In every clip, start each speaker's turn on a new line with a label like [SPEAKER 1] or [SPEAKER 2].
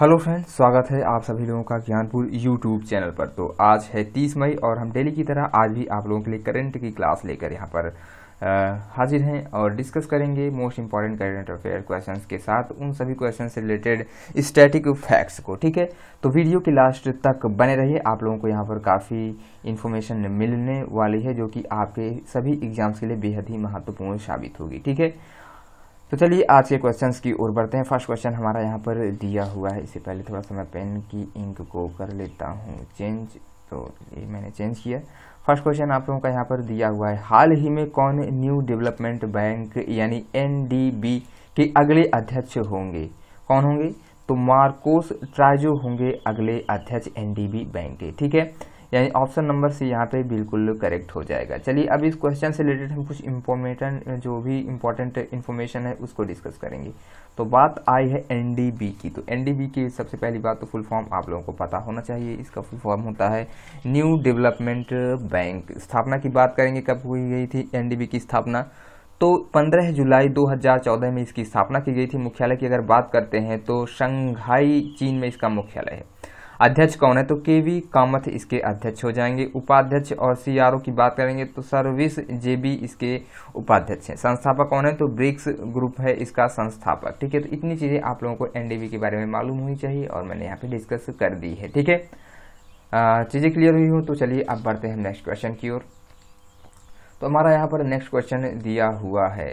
[SPEAKER 1] Hello friends स्वागत है आप सभी लोगों का ज्ञानपुर यूट्यूब चैनल पर तो आज है 30 मई और हम डेली की तरह आज भी आप लोगों के लिए करंट की क्लास लेकर यहाँ पर आ, हाजिर हैं और डिस्कस करेंगे most important current affair questions के साथ उन सभी क्वेश्चन से रिलेटेड स्टैटिक फैक्ट्स को ठीक है तो वीडियो के लास्ट तक बने रहिए आप लोगों को यहाँ पर काफ़ी इन्फॉर्मेशन मिलने वाली है जो कि आपके सभी एग्जाम्स के लिए बेहद ही महत्वपूर्ण साबित होगी ठीक है तो चलिए आज के क्वेश्चंस की ओर बढ़ते हैं फर्स्ट क्वेश्चन हमारा यहाँ पर दिया हुआ है इससे पहले थोड़ा सा मैं पेन की इंक को कर लेता हूँ चेंज तो ये मैंने चेंज किया फर्स्ट क्वेश्चन आप लोगों का यहाँ पर दिया हुआ है हाल ही में कौन न्यू डेवलपमेंट बैंक यानी एन के अगले अध्यक्ष होंगे कौन होंगे तो मार्कोस ट्राइजो होंगे अगले अध्यक्ष एनडीबी बैंक के ठीक है यानी ऑप्शन नंबर सी यहाँ पे बिल्कुल करेक्ट हो जाएगा चलिए अब इस क्वेश्चन से रिलेटेड हम कुछ इम्पोर्टेंट जो भी इम्पोर्टेंट इन्फॉर्मेशन है उसको डिस्कस करेंगे तो बात आई है एन की तो एन की सबसे पहली बात तो फुल फॉर्म आप लोगों को पता होना चाहिए इसका फुल फॉर्म होता है न्यू डेवलपमेंट बैंक स्थापना की बात करेंगे कब हुई गई थी एन की स्थापना तो 15 जुलाई 2014 में इसकी स्थापना की गई थी मुख्यालय की अगर बात करते हैं तो शंघाई चीन में इसका मुख्यालय है अध्यक्ष कौन है तो के वी कामथ इसके अध्यक्ष हो जाएंगे उपाध्यक्ष और सी की बात करेंगे तो सर्विस जे बी इसके उपाध्यक्ष हैं संस्थापक कौन है तो ब्रिक्स ग्रुप है इसका संस्थापक ठीक है तो इतनी चीज़ें आप लोगों को एनडीबी के बारे में मालूम होनी चाहिए और मैंने यहाँ पे डिस्कस कर दी है ठीक है चीज़ें क्लियर हुई हो तो चलिए अब बढ़ते हैं नेक्स्ट क्वेश्चन की ओर तो हमारा यहाँ पर नेक्स्ट क्वेश्चन दिया हुआ है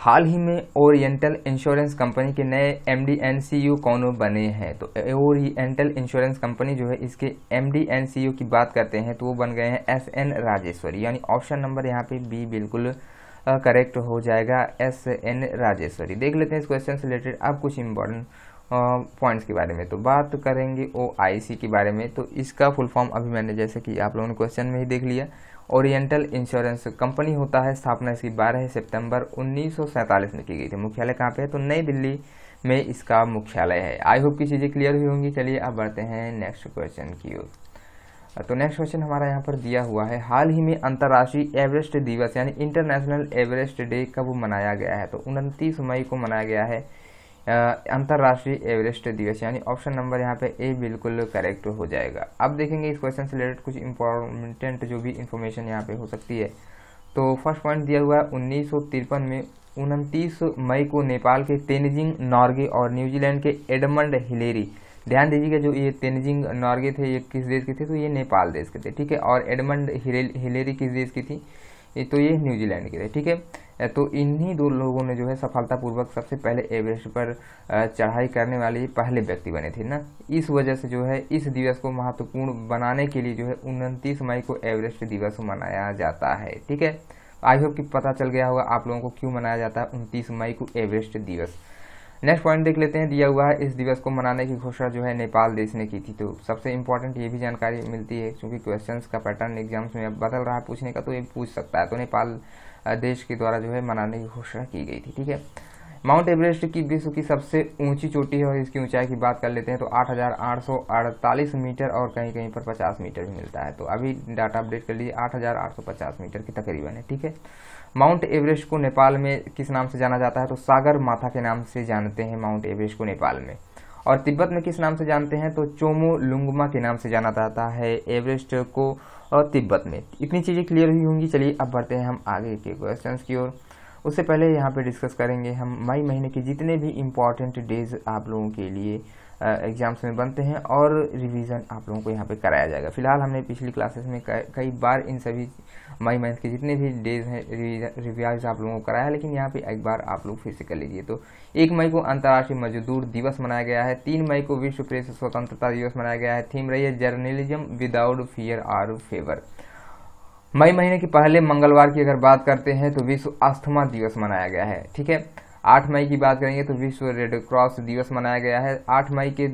[SPEAKER 1] हाल ही में ओरिएंटल इंश्योरेंस कंपनी के नए M D and CEO कौन बने हैं तो ओरिएंटल इंश्योरेंस कंपनी जो है इसके M D and CEO की बात करते हैं तो वो बन गए हैं एस एन राजेश्वरी यानी ऑप्शन नंबर यहाँ पे बी बिल्कुल करेक्ट हो जाएगा एस एन राजेश्वरी देख लेते हैं इस क्वेश्चन से रिलेटेड अब कुछ इंपॉर्टेंट पॉइंट्स के बारे में तो बात करेंगे ओ के बारे में तो इसका फुल फॉर्म अभी मैंने जैसे कि आप लोगों ने क्वेश्चन में ही देख लिया ओरिएंटल इंश्योरेंस कंपनी होता है स्थापना इसकी 12 सितंबर 1947 में की गई थी मुख्यालय कहाँ पे है तो नई दिल्ली में इसका मुख्यालय है आई होप की चीज़ें क्लियर हुई होंगी चलिए अब बढ़ते हैं नेक्स्ट क्वेश्चन की ओर तो नेक्स्ट क्वेश्चन हमारा यहाँ पर दिया हुआ है हाल ही में अंतर्राष्ट्रीय एवरेस्ट दिवस यानी इंटरनेशनल एवरेस्ट डे कब मनाया गया है तो उनतीस मई को मनाया गया है अंतर्राष्ट्रीय एवरेस्ट दिवस यानी ऑप्शन नंबर यहाँ पे ए बिल्कुल करेक्ट हो जाएगा अब देखेंगे इस क्वेश्चन से रिलेटेड कुछ इंपॉर्टेंट जो भी इंफॉर्मेशन यहाँ पे हो सकती है तो फर्स्ट पॉइंट दिया हुआ है उन्नीस में उनतीस मई को नेपाल के तेनजिंग नॉर्गे और न्यूजीलैंड के एडमंड हिलेरी ध्यान दीजिएगा जो ये तेनजिंग नॉर्गे थे ये किस देश के थे तो ये नेपाल देश के थे ठीक है और एडमंड हिलेरी किस देश की थी तो ये न्यूजीलैंड के थे ठीक है तो इन्हीं दो लोगों ने जो है सफलतापूर्वक सबसे पहले एवरेस्ट पर चढ़ाई करने वाले पहले व्यक्ति बने थे ना इस वजह से जो है इस दिवस को महत्वपूर्ण बनाने के लिए जो है उनतीस मई को एवरेस्ट दिवस मनाया जाता है ठीक है आई होप कि पता चल गया होगा आप लोगों को क्यों मनाया जाता है उनतीस मई को एवरेस्ट दिवस नेक्स्ट पॉइंट देख लेते हैं दिया हुआ है इस दिवस को मनाने की घोषणा जो है नेपाल देश ने की थी तो सबसे इम्पोर्टेंट ये भी जानकारी मिलती है क्योंकि क्वेश्चंस का पैटर्न एग्जाम्स में अब बदल रहा है पूछने का तो ये पूछ सकता है तो नेपाल देश के द्वारा जो है मनाने की घोषणा की गई थी ठीक है माउंट एवरेस्ट की विश्व की सबसे ऊंची चोटी है और इसकी ऊंचाई की बात कर लेते हैं तो 8,848 मीटर और कहीं कहीं पर 50 मीटर भी मिलता है तो अभी डाटा अपडेट कर लीजिए 8,850 मीटर की तकरीबन है ठीक है माउंट एवरेस्ट को नेपाल में किस नाम से जाना जाता है तो सागर माथा के नाम से जानते हैं माउंट एवरेस्ट को नेपाल में और तिब्बत में किस नाम से जानते हैं तो चोमो लुंगमा के नाम से जाना जाता है एवरेस्ट को और तिब्बत में इतनी चीज़ें क्लियर हुई होंगी चलिए अब बढ़ते हैं हम आगे के क्वेश्चन की ओर उससे पहले यहाँ पर डिस्कस करेंगे हम मई महीने के जितने भी इम्पॉर्टेंट डेज आप लोगों के लिए एग्ज़ाम्स में बनते हैं और रिवीजन आप लोगों को यहाँ पे कराया जाएगा फिलहाल हमने पिछली क्लासेस में कई बार इन सभी मई मंथ के जितने भी डेज हैं रिवाइज आप लोगों को कराया लेकिन यहाँ पे एक बार आप लोग फिर से कर लीजिए तो एक मई को अंतर्राष्ट्रीय मजदूर दिवस मनाया गया है तीन मई को विश्व प्रेस स्वतंत्रता दिवस मनाया गया है थीम रही है journalism without fear or favour मई महीने के पहले मंगलवार की अगर बात करते हैं तो विश्व अस्थमा दिवस मनाया गया है ठीक है आठ मई की बात करेंगे तो विश्व रेड क्रॉस दिवस मनाया गया है आठ मई के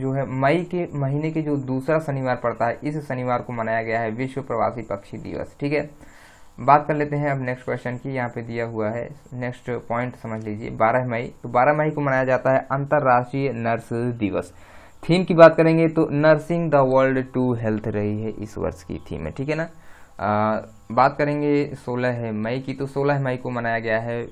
[SPEAKER 1] जो है मई के महीने के जो दूसरा शनिवार पड़ता है इस शनिवार को मनाया गया है विश्व प्रवासी पक्षी दिवस ठीक है बात कर लेते हैं अब नेक्स्ट क्वेश्चन की यहाँ पे दिया हुआ है नेक्स्ट पॉइंट समझ लीजिए बारह मई तो बारह मई को मनाया जाता है अंतर्राष्ट्रीय नर्स दिवस थीम की बात करेंगे तो nursing the world to health रही है इस वर्ष की थीम है ठीक है ना आ, बात करेंगे सोलह मई की तो सोलह मई को मनाया गया है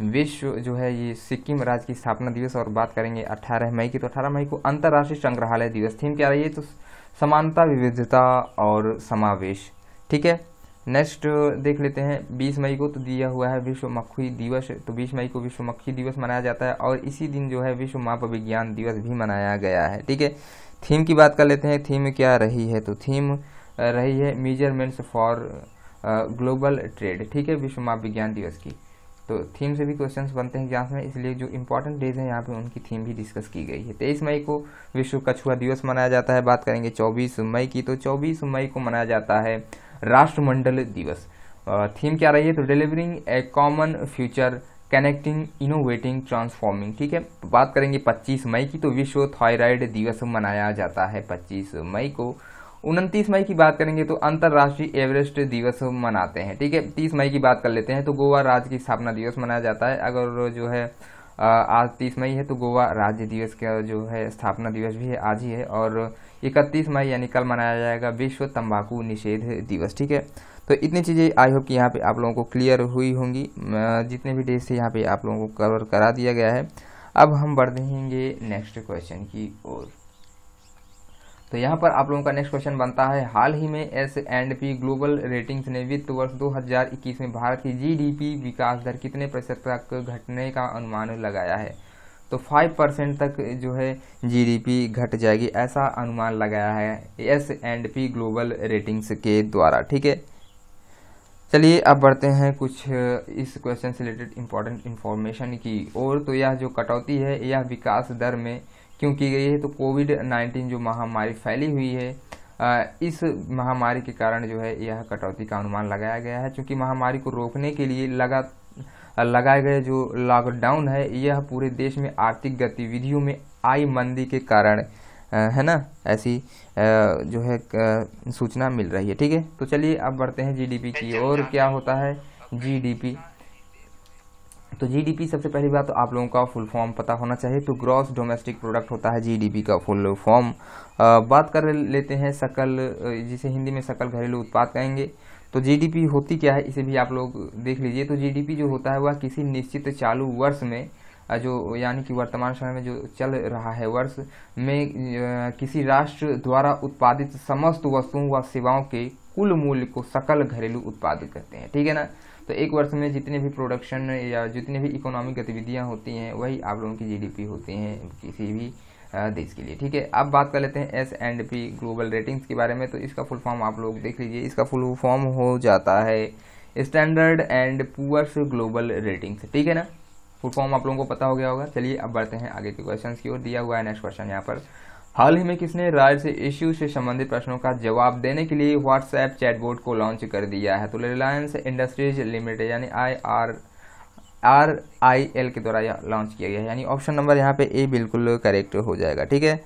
[SPEAKER 1] विश्व जो है ये सिक्किम राज्य की स्थापना दिवस और बात करेंगे 18 मई की तो 18 मई को अंतर्राष्ट्रीय संग्रहालय दिवस थीम क्या रही है तो समानता विविधता और समावेश ठीक है नेक्स्ट देख लेते हैं 20 मई को तो दिया हुआ है विश्व मक्खी दिवस तो 20 मई को विश्व मक्खी दिवस मनाया जाता है और इसी दिन जो है विश्व माप विज्ञान दिवस भी मनाया गया है ठीक है थीम की बात कर लेते हैं थीम क्या रही है तो थीम रही है मेजरमेंट्स फॉर ग्लोबल ट्रेड ठीक है विश्व माप विज्ञान दिवस की तो थीम से भी क्वेश्चंस बनते हैं एग्जाम्स में इसलिए जो इंपॉर्टेंट डेज हैं यहाँ पे उनकी थीम भी डिस्कस की गई है तेईस मई को विश्व कछुआ दिवस मनाया जाता है बात करेंगे चौबीस मई की तो चौबीस मई को मनाया जाता है राष्ट्रमंडल दिवस थीम क्या रही है तो delivering a common future connecting innovating transforming ठीक है बात करेंगे 25 मई की तो विश्व थायराइड दिवस मनाया जाता है 25 मई को उनतीस मई की बात करेंगे तो अंतर्राष्ट्रीय एवरेस्ट दिवस मनाते हैं ठीक है तीस मई की बात कर लेते हैं तो गोवा राज्य की स्थापना दिवस मनाया जाता है अगर जो है आज तीस मई है तो गोवा राज्य दिवस का जो है स्थापना दिवस भी है आज ही है और इकतीस मई यानी कल मनाया जाएगा विश्व तंबाकू निषेध दिवस ठीक है तो इतनी चीज़ें आई होप कि यहाँ पे आप लोगों को क्लियर हुई होंगी जितने भी डेट से यहाँ पे आप लोगों को कवर करा दिया गया है अब हम बढ़ देंगे नेक्स्ट क्वेश्चन की ओर तो यहाँ पर आप लोगों का नेक्स्ट क्वेश्चन बनता है हाल ही में S and P Global Ratings ने वित्त वर्ष 2021 में भारत की जीडीपी विकास दर कितने प्रतिशत तक घटने का अनुमान लगाया है तो 5 परसेंट तक जो है जीडीपी घट जाएगी ऐसा अनुमान लगाया है S and P Global Ratings के द्वारा ठीक है चलिए अब बढ़ते हैं कुछ इस क्वेश्चन से रिलेटेड इम्पोर्टेंट इन्फॉर्मेशन की और तो यह जो कटौती है यह विकास दर में क्यों की गई है तो कोविड नाइन्टीन जो महामारी फैली हुई है इस महामारी के कारण जो है यह कटौती का अनुमान लगाया गया है चूंकि महामारी को रोकने के लिए लगा लगाए गए जो लॉकडाउन है यह पूरे देश में आर्थिक गतिविधियों में आई मंदी के कारण है ना ऐसी जो है सूचना मिल रही है ठीक है तो चलिए अब बढ़ते हैं जीडीपी की ओर क्या होता है जीडीपी तो जीडीपी सबसे पहली बात तो आप लोगों का फुल फॉर्म पता होना चाहिए तो ग्रॉस डोमेस्टिक प्रोडक्ट होता है जीडीपी का फुल फॉर्म बात कर लेते हैं सकल जिसे हिंदी में सकल घरेलू उत्पाद कहेंगे तो जीडीपी होती क्या है इसे भी आप लोग देख लीजिए तो जीडीपी जो होता है वह किसी निश्चित चालू वर्ष में जो यानी कि वर्तमान समय में जो चल रहा है वर्ष में किसी राष्ट्र द्वारा उत्पादित समस्त वस्तुओं व सेवाओं के कुल मूल्य को सकल घरेलू उत्पाद कहते हैं ठीक है ना तो एक वर्ष में जितने भी प्रोडक्शन या जितने भी इकोनॉमिक गतिविधियां होती हैं वही आप लोगों की जीडीपी होती हैं किसी भी देश के लिए ठीक है अब बात कर लेते हैं S and P Global Ratings के बारे में तो इसका फुल फॉर्म आप लोग देख लीजिए इसका फुल फॉर्म हो जाता है Standard and Poor's Global Ratings ठीक है ना फुल फॉर्म आप लोगों को पता हो गया होगा चलिए अब बढ़ते हैं आगे के क्वेश्चन की ओर दिया हुआ है नेक्स्ट क्वेश्चन यहाँ पर हाल ही में किसने राज्य से इश्यू से संबंधित प्रश्नों का जवाब देने के लिए व्हाट्सएप चैटबोर्ड को लॉन्च कर दिया है तो रिलायंस इंडस्ट्रीज लिमिटेड यानी I R R I L के द्वारा लॉन्च किया गया है यानी ऑप्शन नंबर यहाँ पे ए बिल्कुल करेक्ट हो जाएगा ठीक है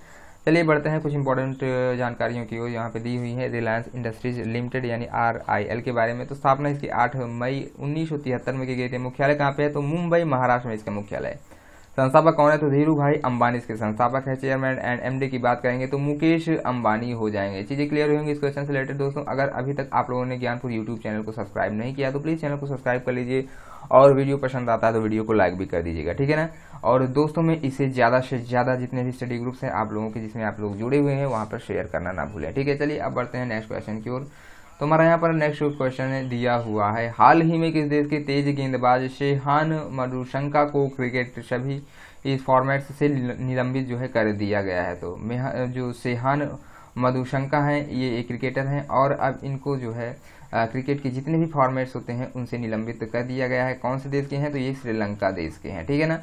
[SPEAKER 1] चलिए बढ़ते हैं कुछ इंपॉर्टेंट जानकारियों की ओर यहाँ पे दी हुई है रिलायंस इंडस्ट्रीज लिमिटेड यानी आरआईएल के बारे में तो स्थापना इसकी 8 मई उन्नीस में की गई थी मुख्यालय कहाँ पे है तो मुंबई महाराष्ट्र में इसका मुख्यालय संस्थापक कौन है तो धीरू भाई अंबानी इसके संस्थापक है चेयरमैन एंड एमडी की बात करेंगे तो मुकेश अंबानी हो जाएंगे चीजें क्लियर होंगी इस क्वेश्चन से रिलेटेड दोस्तों अगर अभी तक आप लोगों ने ज्ञानपुर यूट्यूब चैनल को सब्सक्राइब नहीं किया तो प्लीज चैनल को सब्सक्राइब कर लीजिए और वीडियो पसंद आता है तो वीडियो को लाइक भी कर दीजिएगा ठीक है ना और दोस्तों में इसे ज़्यादा से ज़्यादा जितने भी स्टडी ग्रुप्स हैं आप लोगों के जिसमें आप लोग जुड़े हुए हैं वहां पर शेयर करना ना भूलें ठीक है चलिए अब बढ़ते हैं नेक्स्ट क्वेश्चन की ओर तो हमारा यहाँ पर नेक्स्ट क्वेश्चन दिया हुआ है हाल ही में किस देश के तेज गेंदबाज शेहान मधुशंका को क्रिकेट सभी इस फॉर्मेट से निलंबित जो है कर दिया गया है तो जो शेहान मधुशंका हैं ये एक क्रिकेटर हैं और अब इनको जो है क्रिकेट के जितने भी फॉर्मेट्स होते हैं उनसे निलंबित कर दिया गया है कौन से देश के हैं तो ये श्रीलंका देश के हैं ठीक है ना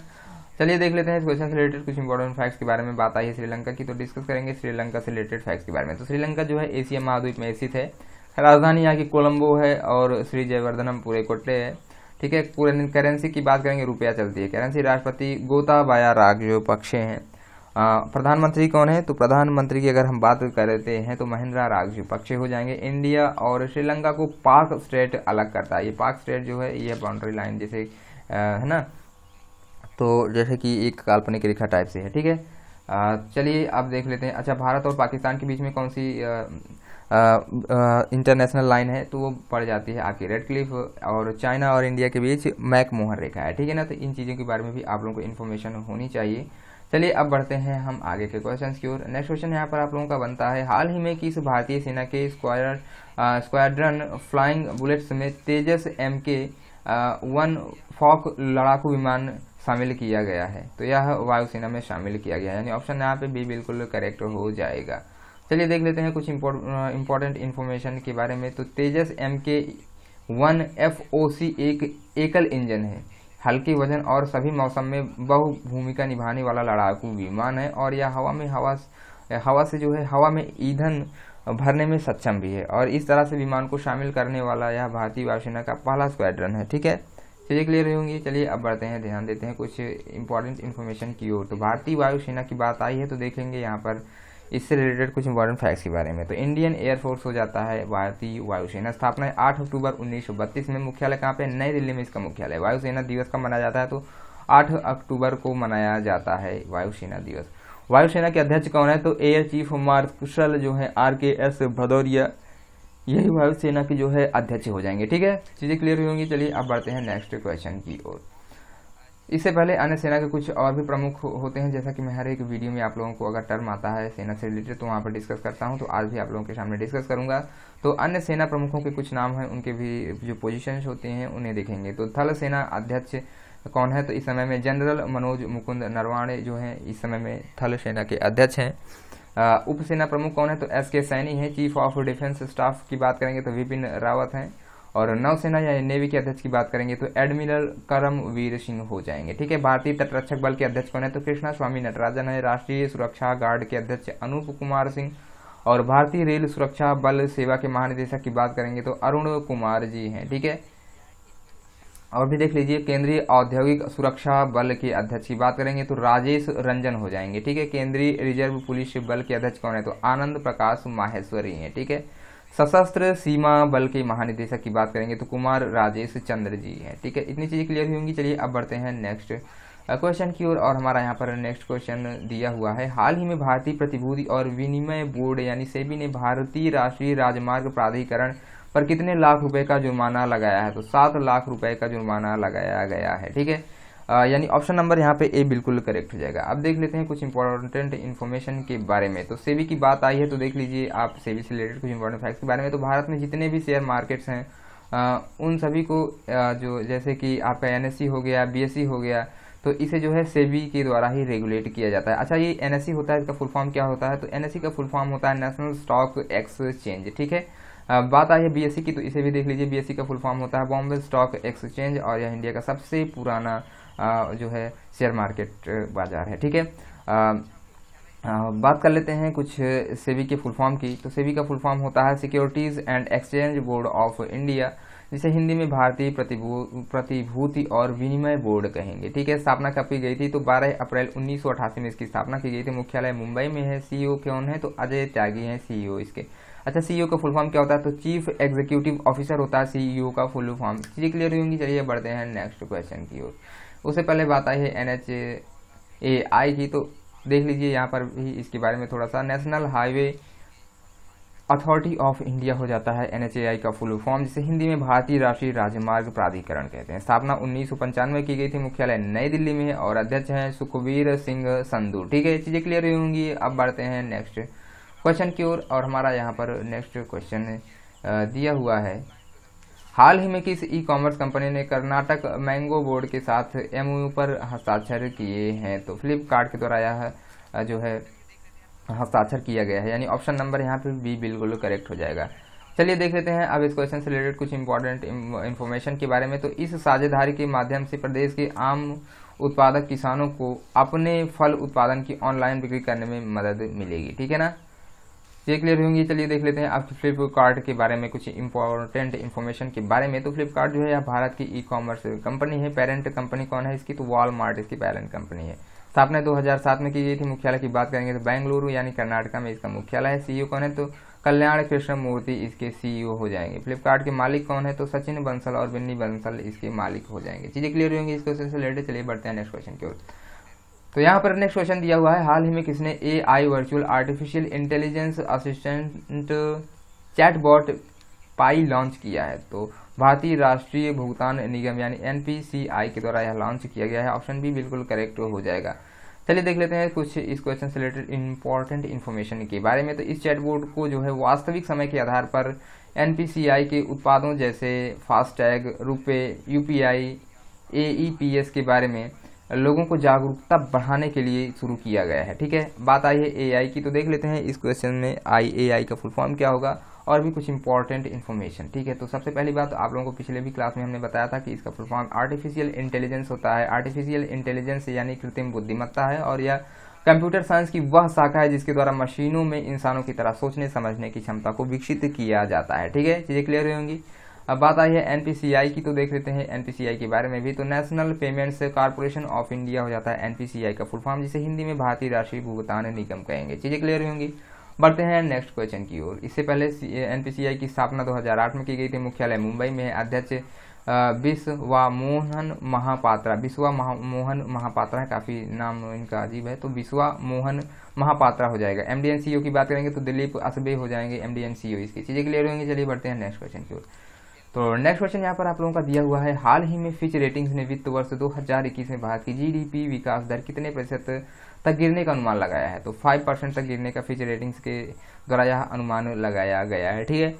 [SPEAKER 1] चलिए देख लेते हैं इस क्वेश्चन से रिलेटेड कुछ इंपॉर्टेंट फैक्ट्स के बारे में बात आई है श्रीलंका की तो डिस्कस करेंगे श्रीलंका से रिलेटेड फैक्ट्स के बारे में तो श्रीलंका जो है एशिया महाद्वीप में स्थित है राजधानी यहाँ की कोलंबो है और श्री जयवर्धनम पूरे कोटे है ठीक है करेंसी की बात करेंगे रुपया चलती है करेंसी राष्ट्रपति गोताबाया राग जो पक्षे हैं प्रधानमंत्री कौन है तो प्रधानमंत्री की अगर हम बात कर लेते हैं तो महिंद्रा राजपक्षे हो जाएंगे इंडिया और श्रीलंका को पाक स्टेट अलग करता है ये पाक स्टेट जो है ये बाउंड्री लाइन जैसे है ना तो जैसे कि एक काल्पनिक रेखा टाइप से है ठीक है चलिए अब देख लेते हैं अच्छा भारत और पाकिस्तान के बीच में कौन सी इंटरनेशनल लाइन है तो वो पड़ जाती है आपकी रेड क्लिफ और चाइना और इंडिया के बीच मैक मोहन रेखा है ठीक है ना तो इन चीज़ों के बारे में भी आप लोगों को इन्फॉर्मेशन होनी चाहिए चलिए अब बढ़ते हैं हम आगे के क्वेश्चन की ओर नेक्स्ट क्वेश्चन यहाँ पर आप लोगों का बनता है हाल ही में किस भारतीय सेना के स्क्वायर स्क्वाड्रन फ्लाइंग बुलेट्स में Tejas M K one FOC लड़ाकू विमान शामिल किया गया है तो यह वायुसेना में शामिल किया गया है यानी ऑप्शन यहाँ पे भी बिल्कुल करेक्ट हो जाएगा चलिए देख लेते हैं कुछ इम्पोर्टेंट इन्फॉर्मेशन के बारे में तो Tejas M K one F O C एक एकल इंजन है हल्की वजन और सभी मौसम में बहु भूमिका निभाने वाला लड़ाकू विमान है और यह हवा में हवा हवा से जो है हवा में ईंधन भरने में सक्षम भी है और इस तरह से विमान को शामिल करने वाला यह भारतीय वायुसेना का पहला स्क्वाड्रन है ठीक है चलिए क्लियर होंगी चलिए अब बढ़ते हैं ध्यान देते हैं कुछ इंपॉर्टेंट इन्फॉर्मेशन की ओर तो भारतीय वायुसेना की बात आई है तो देखेंगे यहाँ पर इससे रिलेटेड कुछ इंपॉर्टेंट फैक्ट्स के बारे में तो इंडियन एयरफोर्स हो जाता है भारतीय वायुसेना स्थापना आठ अक्टूबर उन्नीस में मुख्यालय कहाँ पे नई दिल्ली में इसका मुख्यालय वायुसेना दिवस कब मनाया जाता है तो आठ अक्टूबर को मनाया जाता है वायुसेना दिवस वायुसेना के अध्यक्ष कौन है तो एयर चीफ मार्शल जो है आर के एस भदौरिया यही वायुसेना के जो है अध्यक्ष हो जाएंगे ठीक है चीजें क्लियर हुई होंगी चलिए अब बढ़ते हैं नेक्स्ट क्वेश्चन की ओर इससे पहले अन्य सेना के कुछ और भी प्रमुख होते हैं जैसा कि मैं हर एक वीडियो में आप लोगों को अगर टर्म आता है सेना से रिलेटेड तो वहाँ पर डिस्कस करता हूँ तो आज भी आप लोगों के सामने डिस्कस करूंगा तो अन्य सेना प्रमुखों के कुछ नाम हैं उनके भी जो पोजिशन होते हैं उन्हें देखेंगे तो थल सेना अध्यक्ष कौन है तो इस समय में जनरल मनोज मुकुंद नरवाणे जो हैं इस समय में थल सेना के अध्यक्ष हैं उप सेना प्रमुख कौन है तो एस के सैनी है चीफ ऑफ डिफेंस स्टाफ की बात करेंगे तो विपिन रावत हैं और नौसेना या नेवी के अध्यक्ष की बात करेंगे तो एडमिरल करमवीर सिंह हो जाएंगे ठीक है भारतीय तटरक्षक बल के अध्यक्ष कौन है तो कृष्णा स्वामी नटराजन है राष्ट्रीय सुरक्षा गार्ड के अध्यक्ष अनूप कुमार सिंह और भारतीय रेल सुरक्षा बल सेवा के महानिदेशक की बात करेंगे तो अरुण कुमार जी हैं ठीक है और भी देख लीजिए केंद्रीय औद्योगिक सुरक्षा बल के अध्यक्ष की बात करेंगे तो राजेश रंजन हो जाएंगे ठीक है केंद्रीय रिजर्व पुलिस बल के अध्यक्ष कौन है तो आनंद प्रकाश माहेश्वरी हैं ठीक है थीके? सशस्त्र सीमा बल के महानिदेशक की बात करेंगे तो कुमार राजेश चंद्र जी हैं ठीक है इतनी चीज़ें क्लियर हुई होंगी चलिए अब बढ़ते हैं नेक्स्ट क्वेश्चन की ओर और, और हमारा यहाँ पर नेक्स्ट क्वेश्चन दिया हुआ है हाल ही में भारतीय प्रतिभूति और विनिमय बोर्ड यानी सेबी ने भारतीय राष्ट्रीय राजमार्ग प्राधिकरण पर कितने लाख रुपए का जुर्माना लगाया है तो सात लाख रुपए का जुर्माना लगाया गया है ठीक है यानी ऑप्शन नंबर यहाँ पे ए बिल्कुल करेक्ट हो जाएगा अब देख लेते हैं कुछ इंपॉर्टेंट इन्फॉर्मेशन के बारे में तो सेबी की बात आई है तो देख लीजिए आप सेबी से रिलेटेड कुछ इंपॉर्टेंट फैक्ट्स के बारे में तो भारत में जितने भी शेयर मार्केट्स हैं आ, उन सभी को आ, जो जैसे कि आपका एन हो गया बी हो गया तो इसे जो है सेबी के द्वारा ही रेगुलेट किया जाता है अच्छा ये एन होता है इसका फुल फॉर्म क्या होता है तो एन का फुल फॉर्म होता है नेशनल स्टॉक एक्सचेंज ठीक है बात आई है बीएससी की तो इसे भी देख लीजिए बीएससी का फुल फॉर्म होता है बॉम्बे स्टॉक एक्सचेंज और यह इंडिया का सबसे पुराना जो है शेयर मार्केट बाजार है ठीक है बात कर लेते हैं कुछ सेबी के फुल फॉर्म की तो सेबी का फुल फॉर्म होता है Securities and Exchange Board of India जिसे हिंदी में भारतीय प्रतिभूति और विनिमय बोर्ड कहेंगे ठीक है स्थापना कब की गई थी तो 12 अप्रैल 1988 में इसकी स्थापना की गई थी मुख्यालय मुंबई में है सीईओ e कौन है तो अजय त्यागी हैं सीईओ e इसके अच्छा सीईओ e का फुल फॉर्म क्या होता है तो चीफ एग्जीक्यूटिव ऑफिसर होता है सीईओ का फुल फॉर्म चीजें क्लियर होंगी चलिए बढ़ते हैं नेक्स्ट क्वेश्चन की ओर उससे पहले बात आई है एन एच ए आई की तो देख लीजिए यहाँ पर भी इसके बारे में थोड़ा सा National Highway Authority of India हो जाता है एन का फुल फॉर्म जिसे हिंदी में भारतीय राष्ट्रीय राजमार्ग प्राधिकरण कहते हैं स्थापना उन्नीस की गई थी मुख्यालय नई दिल्ली में और अध्यक्ष हैं सुखबीर सिंह संधू ठीक है चीज़ें क्लियर हुई होंगी अब बढ़ते हैं नेक्स्ट क्वेश्चन की ओर और हमारा यहाँ पर नेक्स्ट क्वेश्चन दिया हुआ है हाल ही में किस ई कॉमर्स कंपनी ने कर्नाटक मैंगो बोर्ड के साथ एमओयू पर हस्ताक्षर किए हैं तो फ्लिपकार्ट के द्वारा यह जो है हस्ताक्षर किया गया है यानी ऑप्शन नंबर यहाँ पे बी बिल्कुल करेक्ट हो जाएगा चलिए देख लेते हैं अब इस क्वेश्चन से रिलेटेड कुछ इंपॉर्टेंट इन्फॉर्मेशन के बारे में तो इस साझेदारी के माध्यम से प्रदेश के आम उत्पादक किसानों को अपने फल उत्पादन की ऑनलाइन बिक्री करने में मदद मिलेगी ठीक है ना ये क्लियर होंगी चलिए देख लेते हैं आपके फ्लिपकार्ट के बारे में कुछ इंपॉर्टेंट इन्फॉर्मेशन के बारे में तो फ्लिपकार्ट जो है यह भारत की ई कॉमर्स कंपनी है पेरेंट कंपनी कौन है इसकी तो वॉलमार्ट इसकी पेरेंट कंपनी है स्थापना तो 2007 में की गई थी मुख्यालय की बात करेंगे तो बेंगलुरु यानी कर्नाटका में इसका मुख्यालय है सीईओ e कौन है तो कल्याण कृष्ण मूर्ति इसके सीईओ e हो जाएंगे फ्लिपकार्ट के मालिक कौन है तो सचिन बंसल और बिन्नी बंसल इसके मालिक हो जाएंगे चीजें क्लियर होंगी इस क्वेश्चन से रिलेटेड चलिए बढ़ते हैं नेक्स्ट क्वेश्चन की ओर तो यहाँ पर नेक्स्ट क्वेश्चन दिया हुआ है हाल ही में किसने A I virtual artificial intelligence assistant chat bot Pi launch किया है तो भारतीय राष्ट्रीय भुगतान निगम यानी एन के द्वारा यह लॉन्च किया गया है ऑप्शन बी बिल्कुल करेक्ट हो जाएगा चलिए देख लेते हैं कुछ इस क्वेश्चन से रिलेटेड इंपॉर्टेंट इन्फॉर्मेशन के बारे में तो इस चैटबोर्ड को जो है वास्तविक समय के आधार पर एन के उत्पादों जैसे फास्टैग रुपे यू पी के बारे में लोगों को जागरूकता बढ़ाने के लिए शुरू किया गया है ठीक है बात आई है एआई की तो देख लेते हैं इस क्वेश्चन में आई एआई का फुल फॉर्म क्या होगा और भी कुछ इंपॉर्टेंट इन्फॉर्मेशन ठीक है तो सबसे पहली बात आप लोगों को पिछले भी क्लास में हमने बताया था कि इसका फुल फॉर्म आर्टिफिशियल इंटेलिजेंस होता है आर्टिफिशियल इंटेलिजेंस यानी कृत्रिम बुद्धिमत्ता है और यह कंप्यूटर साइंस की वह शाखा है जिसके द्वारा मशीनों में इंसानों की तरह सोचने समझने की क्षमता को विकसित किया जाता है ठीक है चीज़ें क्लियर होंगी अब बात आई है एनपीसीआई की तो देख लेते हैं एनपीसीआई के बारे में भी तो National Payments Corporation of India हो जाता है एनपीसीआई का फुल फॉर्म जिसे हिंदी में भारतीय राष्ट्रीय भुगतान निगम कहेंगे चीजें क्लियर होंगी बढ़ते हैं नेक्स्ट क्वेश्चन की ओर इससे पहले एनपीसीआई की स्थापना 2008 में की गई थी मुख्यालय मुंबई में अध्यक्ष विश्वा मोहन महापात्रा विश्वा मोहन महापात्रा है काफी नाम इनका अजीब है तो विश्वा मोहन महापात्रा हो जाएगा एमडीएनसीओ e की बात करेंगे तो दिलीप असबे हो जाएंगे एमडीएनसीओ e इसकी चीजें क्लियर होंगी चलिए बढ़ते हैं नेक्स्ट क्वेश्चन की ओर तो नेक्स्ट क्वेश्चन यहाँ पर आप लोगों का दिया हुआ है हाल ही में फिच रेटिंग्स ने वित्त वर्ष 2021 में भारत की जीडीपी विकास दर कितने प्रतिशत तक गिरने का अनुमान लगाया है तो 5 परसेंट तक गिरने का फिच रेटिंग्स के द्वारा यह अनुमान लगाया गया है ठीक है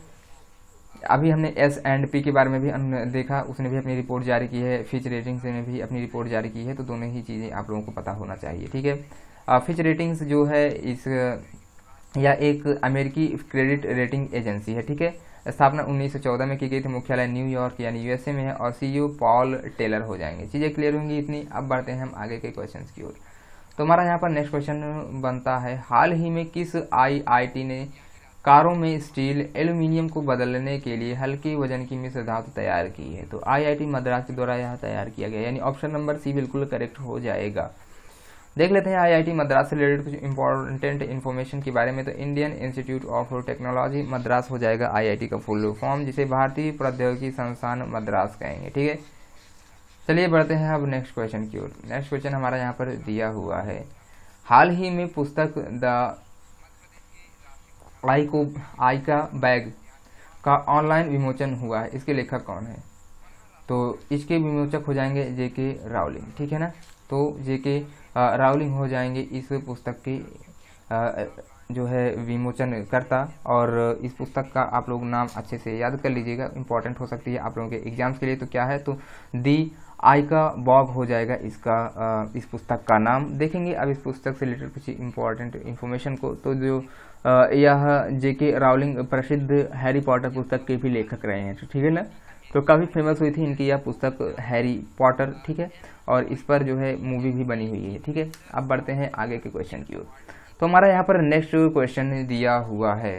[SPEAKER 1] अभी हमने एस एंड पी के बारे में भी देखा उसने भी अपनी रिपोर्ट जारी की है फिच रेटिंग्स ने भी अपनी रिपोर्ट जारी की है तो दोनों ही चीज़ें आप लोगों को पता होना चाहिए ठीक है फिच रेटिंग्स जो है इस या एक अमेरिकी क्रेडिट रेटिंग एजेंसी है ठीक है स्थापना 1914 में की गई थी मुख्यालय न्यूयॉर्क यानी यूएसए में है और सीईओ पॉल टेलर हो जाएंगे चीज़ें क्लियर होंगी इतनी अब बढ़ते हैं हम आगे के क्वेश्चन की ओर तो हमारा यहाँ पर नेक्स्ट क्वेश्चन बनता है हाल ही में किस आई ने कारों में स्टील एल्यूमिनियम को बदलने के लिए हल्के वजन की मिश्र धातु तैयार की है तो आईआईटी मद्रास के द्वारा यह तैयार किया गया यानी ऑप्शन नंबर सी बिल्कुल करेक्ट हो जाएगा देख लेते हैं आईआईटी मद्रास से रिलेटेड कुछ इंपॉर्टेंट इन्फॉर्मेशन के बारे में तो Indian Institute of Technology Madras हो जाएगा आईआईटी का फुल फॉर्म जिसे भारतीय प्रौद्योगिकी संस्थान मद्रास कहेंगे ठीक है चलिए बढ़ते हैं अब नेक्स्ट क्वेश्चन की ओर नेक्स्ट क्वेश्चन हमारा यहाँ पर दिया हुआ है हाल ही में पुस्तक द आई को आई का बैग का ऑनलाइन विमोचन हुआ है इसके लेखक कौन है तो इसके विमोचक हो जाएंगे जेके रावलिंग ठीक है ना तो जेके रावलिंग हो जाएंगे इस पुस्तक के जो है विमोचन करता और इस पुस्तक का आप लोग नाम अच्छे से याद कर लीजिएगा इंपॉर्टेंट हो सकती है आप लोगों के एग्जाम्स के लिए तो क्या है तो दी आई का बॉब हो जाएगा इसका इस पुस्तक का नाम देखेंगे अब इस पुस्तक से रिलेटेड कुछ इंपॉर्टेंट इन्फॉर्मेशन को तो जो यह जेके रावलिंग प्रसिद्ध हैरी पॉटर पुस्तक के भी लेखक रहे हैं तो ठीक है ना तो काफ़ी फेमस हुई थी इनकी यह पुस्तक हैरी पॉटर ठीक है और इस पर जो है मूवी भी बनी हुई है ठीक है अब बढ़ते हैं आगे के क्वेश्चन की ओर तो हमारा यहाँ पर नेक्स्ट क्वेश्चन दिया हुआ है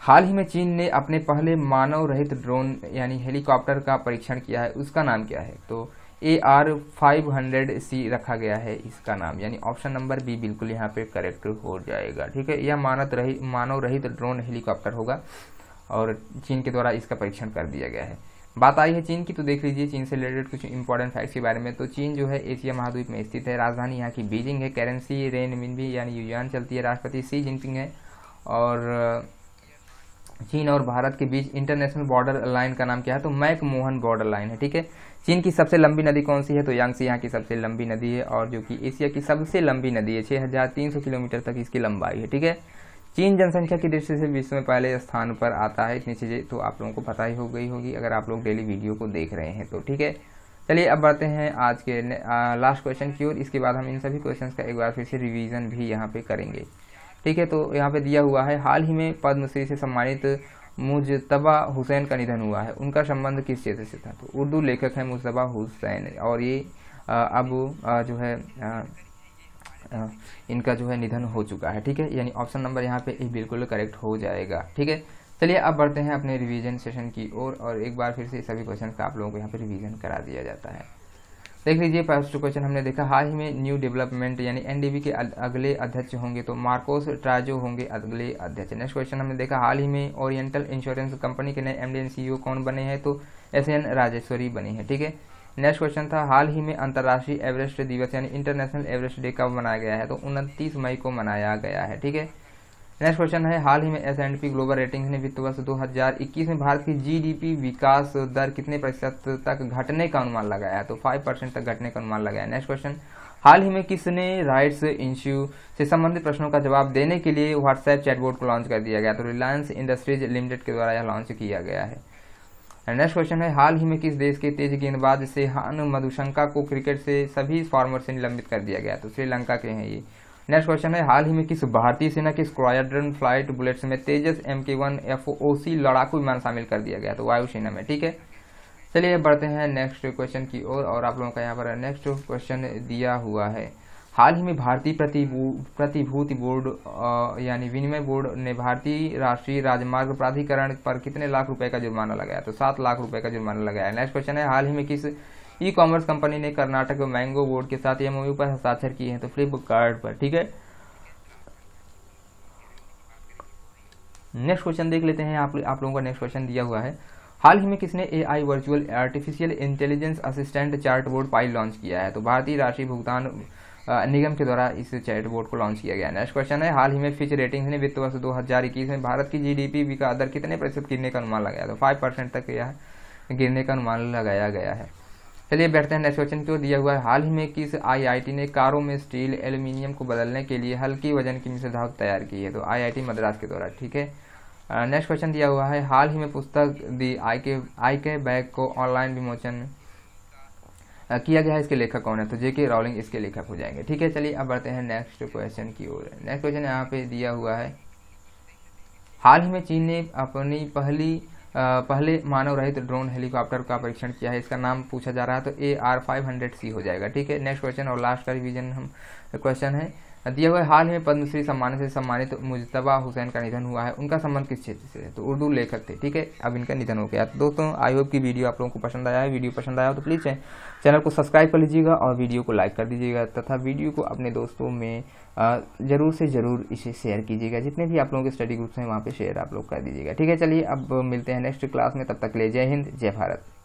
[SPEAKER 1] हाल ही में चीन ने अपने पहले मानव रहित ड्रोन यानी हेलीकॉप्टर का परीक्षण किया है उसका नाम क्या है तो A R five hundred C रखा गया है इसका नाम यानी ऑप्शन नंबर बी बिल्कुल यहाँ पे करेक्ट हो जाएगा ठीक है यह मानव रहित मानव रहित ड्रोन हेलीकॉप्टर होगा और चीन के द्वारा इसका परीक्षण कर दिया गया है बात आई है चीन की तो देख लीजिए चीन से रिलेटेड कुछ इंपॉर्टेंट फैक्ट्स के बारे में तो चीन जो है एशिया महाद्वीप में स्थित है राजधानी यहाँ की बीजिंग है करेंसी रेन मिनबी यानी यूयान चलती है राष्ट्रपति सी जिनपिंग है और चीन और भारत के बीच इंटरनेशनल बॉर्डर लाइन का नाम क्या है तो मैक मोहन बॉर्डर लाइन है ठीक है चीन की सबसे लंबी नदी कौन सी है तो यांगसी यहाँ की सबसे लंबी नदी है और जो कि एशिया की सबसे लंबी नदी है छः किलोमीटर तक इसकी लंबाई है ठीक है चीन जनसंख्या की दृष्टि से विश्व में पहले स्थान पर आता है इतनी चीज़ें तो आप लोगों को पता ही हो गई होगी अगर आप लोग डेली वीडियो को देख रहे हैं तो ठीक है चलिए अब बढ़ते हैं आज के लास्ट क्वेश्चन की ओर इसके बाद हम इन सभी क्वेश्चंस का एक बार फिर से रिवीजन भी यहाँ पे करेंगे ठीक है तो यहाँ पे दिया हुआ है हाल ही में पद्मश्री से सम्मानित मुजतबा हुसैन का निधन हुआ है उनका संबंध किस क्षेत्र से था तो उर्दू लेखक है मुजतबा हुसैन और ये आ, अब आ, जो है इनका जो है निधन हो चुका है ठीक है यानी ऑप्शन नंबर यहाँ पे बिल्कुल करेक्ट हो जाएगा ठीक है चलिए अब बढ़ते हैं अपने रिवीजन सेशन की ओर और, एक बार फिर से सभी क्वेश्चन का आप लोगों को यहाँ पे रिवीजन करा दिया जाता है देख लीजिए फर्स्ट क्वेश्चन हमने देखा हाल ही में न्यू डेवलपमेंट यानी एनडीबी के अगले अध्यक्ष होंगे तो मार्कोस ट्राजो होंगे अगले अध्यक्ष नेक्स्ट क्वेश्चन हमने देखा हाल ही में ओरिएंटल इंश्योरेंस कंपनी के नए एमडीएन एंड सीईओ कौन बने हैं तो एस एन राजेश्वरी बने हैं ठीक है नेक्स्ट क्वेश्चन था हाल ही में अंतर्राष्ट्रीय एवरेस्ट दिवस यानी इंटरनेशनल एवरेस्ट डे कब मनाया गया है तो उनतीस मई को मनाया गया है ठीक है नेक्स्ट क्वेश्चन है हाल ही में S and P Global Ratings ने वित्त वर्ष 2021 में भारत की जीडीपी विकास दर कितने प्रतिशत तक घटने का अनुमान लगाया है तो 5 परसेंट तक घटने का अनुमान लगाया नेक्स्ट क्वेश्चन हाल ही में किसने राइट्स इश्यू से संबंधित प्रश्नों का जवाब देने के लिए व्हाट्सएप चैटबोर्ड को लॉन्च कर दिया गया तो रिलायंस इंडस्ट्रीज लिमिटेड के द्वारा यह लॉन्च किया गया है नेक्स्ट क्वेश्चन है हाल ही में किस देश के तेज गेंदबाज सेहान मधुशंका को क्रिकेट से सभी फॉर्मर से निलंबित कर दिया गया तो श्रीलंका के हैं ये नेक्स्ट क्वेश्चन है हाल ही में किस भारतीय सेना के स्क्वाड्रन फ्लाइट बुलेट्स में Tejas M K one F O C लड़ाकू विमान शामिल कर दिया गया तो वायुसेना में ठीक है चलिए बढ़ते हैं नेक्स्ट क्वेश्चन की ओर और, और आप लोगों का यहाँ पर नेक्स्ट क्वेश्चन दिया हुआ है हाल ही में भारतीय प्रतिभूति बोर्ड यानी विनिमय बोर्ड ने भारतीय राष्ट्रीय राजमार्ग प्राधिकरण पर कितने लाख रुपए का जुर्माना लगाया तो सात लाख रुपए का जुर्माना लगाया नेक्स्ट क्वेश्चन है हाल ही में किस ई कॉमर्स कंपनी ने कर्नाटक में मैंगो बोर्ड के साथ एमओयू पर हस्ताक्षर किए हैं तो फ्लिपकार्ट पर ठीक है नेक्स्ट क्वेश्चन देख लेते हैं आप, आप लोगों का नेक्स्ट क्वेश्चन दिया हुआ है हाल ही में किसने AI virtual artificial intelligence assistant chat bot Pi launch किया है तो भारतीय राष्ट्रीय भुगतान निगम के द्वारा इस चैट बोर्ड को लॉन्च किया गया नेक्स्ट क्वेश्चन है हाल ही में फिच रेटिंग्स ने वित्त वर्ष 2021 में भारत की जीडीपी विकास दर कितने प्रतिशत गिरने का अनुमान लगाया तो फाइव परसेंट तक यह गिरने का अनुमान लगाया गया है चलिए बैठते हैं नेक्स्ट क्वेश्चन क्यों दिया हुआ है हाल ही में किस आईआईटी ने कारों में स्टील एल्यूमिनियम को बदलने के लिए हल्की वजन की मिश्र धातु तैयार की है तो आईआईटी मद्रास के द्वारा ठीक है नेक्स्ट क्वेश्चन दिया हुआ है हाल ही में पुस्तक दी आई के आई के बैग को ऑनलाइन विमोचन किया गया है इसके लेखक कौन है तो जेके रॉलिंग इसके लेखक हो जाएंगे ठीक है चलिए अब बढ़ते हैं नेक्स्ट क्वेश्चन की ओर नेक्स्ट क्वेश्चन यहाँ पे दिया हुआ है हाल ही में चीन ने अपनी पहली आ, पहले मानव रहित ड्रोन हेलीकॉप्टर का परीक्षण किया है इसका नाम पूछा जा रहा है तो A R five hundred C हो जाएगा ठीक है नेक्स्ट क्वेश्चन और लास्ट का रिविजन हम क्वेश्चन है दिया हुआ हाल में पद्मश्री सम्मान से सम्मानित तो मुजतबा हुसैन का निधन हुआ है उनका संबंध किस क्षेत्र से है तो उर्दू लेखक थे ठीक है अब इनका निधन हो गया तो दोस्तों आई होप की वीडियो आप लोगों को पसंद आया है वीडियो पसंद आया हो तो प्लीज़ चैनल को सब्सक्राइब कर लीजिएगा और वीडियो को लाइक कर दीजिएगा तथा वीडियो को अपने दोस्तों में ज़रूर से ज़रूर इसे शेयर कीजिएगा जितने भी आप लोगों के स्टडी ग्रुप्स हैं वहाँ पर शेयर आप लोग कर दीजिएगा ठीक है चलिए अब मिलते हैं नेक्स्ट क्लास में तब तक ले जय हिंद जय भारत